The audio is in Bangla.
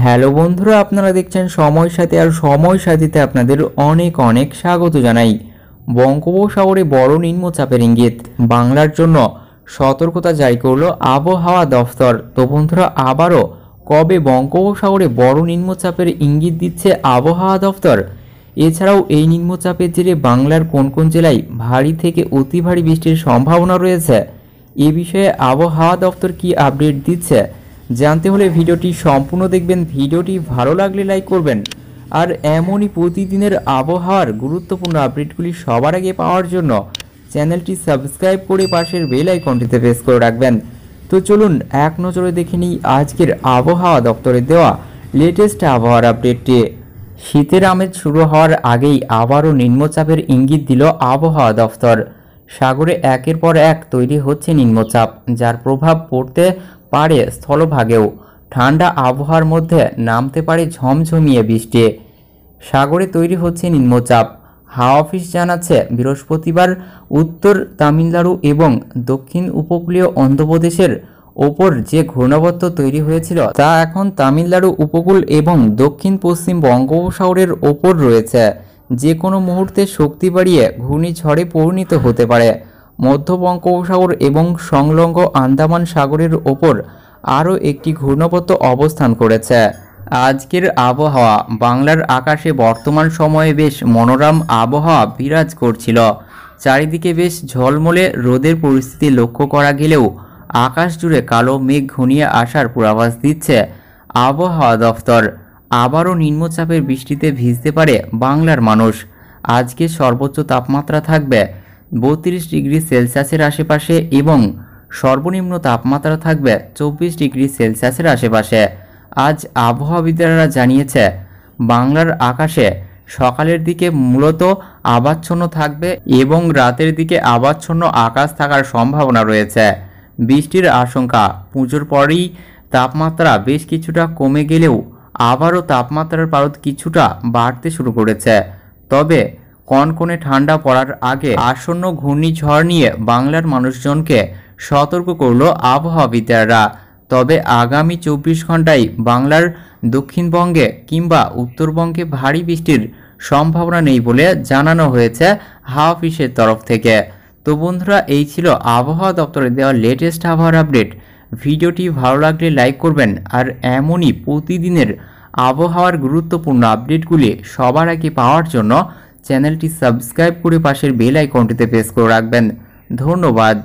হ্যালো বন্ধুরা আপনারা দেখছেন সময় সাথে আর সময় সাথীতে আপনাদের অনেক অনেক স্বাগত জানাই বঙ্গোপসাগরে বড় নিম্নচাপের ইঙ্গিত বাংলার জন্য সতর্কতা জারি করলো আবহাওয়া দফতর তো বন্ধুরা আবারও কবে বঙ্গোপসাগরে বড় নিম্নচাপের ইঙ্গিত দিচ্ছে আবহাওয়া দফতর এছাড়াও এই নিম্নচাপের জেরে বাংলার কোন কোন জেলায় ভারী থেকে অতি ভারী বৃষ্টির সম্ভাবনা রয়েছে এ বিষয়ে আবহাওয়া দফতর কি আপডেট দিচ্ছে জানতে হলে ভিডিওটি সম্পূর্ণ দেখবেন ভিডিওটি ভালো লাগলে লাইক করবেন আর এমনই প্রতিদিনের আবহাওয়ার গুরুত্বপূর্ণ আপডেটগুলি সবার আগে পাওয়ার জন্য চ্যানেলটি সাবস্ক্রাইব করে পাশের বেল আইকনটিতে প্রেস করে রাখবেন তো চলুন এক নজরে দেখে নিই আজকের আবহাওয়া দপ্তরের দেওয়া লেটেস্ট আবহাওয়ার আপডেটটি শীতের আমেজ শুরু হওয়ার আগেই আবারও নিম্নচাপের ইঙ্গিত দিল আবহাওয়া দফতর সাগরে একের পর এক তৈরি হচ্ছে নিম্নচাপ যার প্রভাব পড়তে পারে স্থলভাগেও ঠান্ডা আবহাওয়ার মধ্যে নামতে পারে ঝমঝমিয়ে বৃষ্টি সাগরে তৈরি হচ্ছে নিম্নচাপ হাওয়া অফিস জানাচ্ছে বৃহস্পতিবার উত্তর তামিলনাড়ু এবং দক্ষিণ উপকূলীয় অন্ধ্রপ্রদেশের ওপর যে ঘূর্ণাবর্ত তৈরি হয়েছিল তা এখন তামিলনাড়ু উপকূল এবং দক্ষিণ পশ্চিম বঙ্গোপসাগরের ওপর রয়েছে যে কোনো মুহূর্তে শক্তি বাড়িয়ে ঘূর্ণিঝড়ে পরিণত হতে পারে মধ্য বঙ্গোপসাগর এবং সংলগ্ন আন্দামান সাগরের ওপর আরও একটি ঘূর্ণপথ অবস্থান করেছে আজকের আবহাওয়া বাংলার আকাশে বর্তমান সময়ে বেশ মনোরম আবহাওয়া বিরাজ করছিল চারিদিকে বেশ ঝলমলে রোদের পরিস্থিতি লক্ষ্য করা গেলেও আকাশ জুড়ে কালো মেঘ ঘনিয়ে আসার পূর্বাভাস দিচ্ছে আবহাওয়া দফতর আবারও নিম্নচাপের বৃষ্টিতে ভিজতে পারে বাংলার মানুষ আজকে সর্বোচ্চ তাপমাত্রা থাকবে বত্রিশ ডিগ্রি সেলসিয়াসের আশেপাশে এবং সর্বনিম্ন তাপমাত্রা থাকবে চব্বিশ ডিগ্রি সেলসিয়াসের আশেপাশে আজ আবহাওয়াবিদরা জানিয়েছে বাংলার আকাশে সকালের দিকে মূলত আবাচ্ছন্ন থাকবে এবং রাতের দিকে আবাচ্ছন্ন আকাশ থাকার সম্ভাবনা রয়েছে বৃষ্টির আশঙ্কা পুজোর পরেই তাপমাত্রা বেশ কিছুটা কমে গেলেও আবারও তাপমাত্রার পারদ কিছুটা বাড়তে শুরু করেছে তবে কনকনে ঠান্ডা পড়ার আগে আসন্ন ঘূর্ণিঝড় নিয়ে বাংলার মানুষজনকে সতর্ক করল আবহাওয়াবিদেরা তবে আগামী চব্বিশ ঘন্টায় বাংলার দক্ষিণবঙ্গে কিংবা উত্তরবঙ্গে ভারী বৃষ্টির সম্ভাবনা নেই বলে জানানো হয়েছে হাওয়া অফিসের তরফ থেকে তো বন্ধুরা এই ছিল আবহাওয়া দপ্তরে দেওয়া লেটেস্ট আবহাওয়ার আপডেট ভিডিওটি ভালো লাগলে লাইক করবেন আর এমনই প্রতিদিনের আবহাওয়ার গুরুত্বপূর্ণ আপডেটগুলি সবার আগে পাওয়ার জন্য চ্যানেলটি সাবস্ক্রাইব করে পাশের বেল আইকনটিতে প্রেস করে রাখবেন ধন্যবাদ